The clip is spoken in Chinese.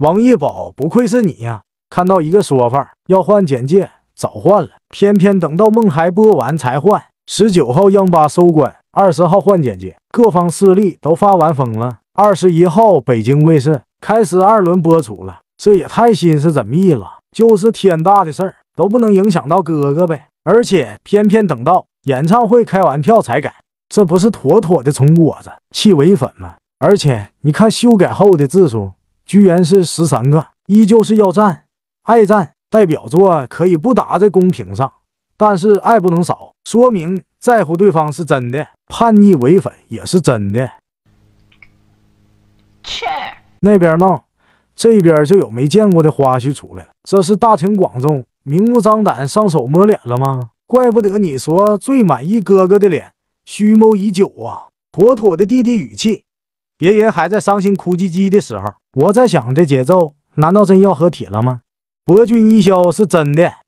王一宝，不愧是你呀！看到一个说法，要换简介，早换了，偏偏等到梦还播完才换。十九号央八收官，二十号换简介，各方势力都发完疯了。二十一号北京卫视开始二轮播出了，这也太心思缜密了。就是天大的事儿都不能影响到哥哥呗，而且偏偏等到演唱会开完票才改，这不是妥妥的从果子气伪粉吗？而且你看修改后的字数。居然是十三个，依旧是要赞，爱赞。代表作可以不打在公屏上，但是爱不能少，说明在乎对方是真的，叛逆唯粉也是真的。切，那边闹，这边就有没见过的花絮出来了。这是大庭广众、明目张胆上手摸脸了吗？怪不得你说最满意哥哥的脸，蓄谋已久啊，妥妥的弟弟语气。别人还在伤心哭唧唧的时候，我在想，这节奏难道真要合体了吗？博君一肖是真的。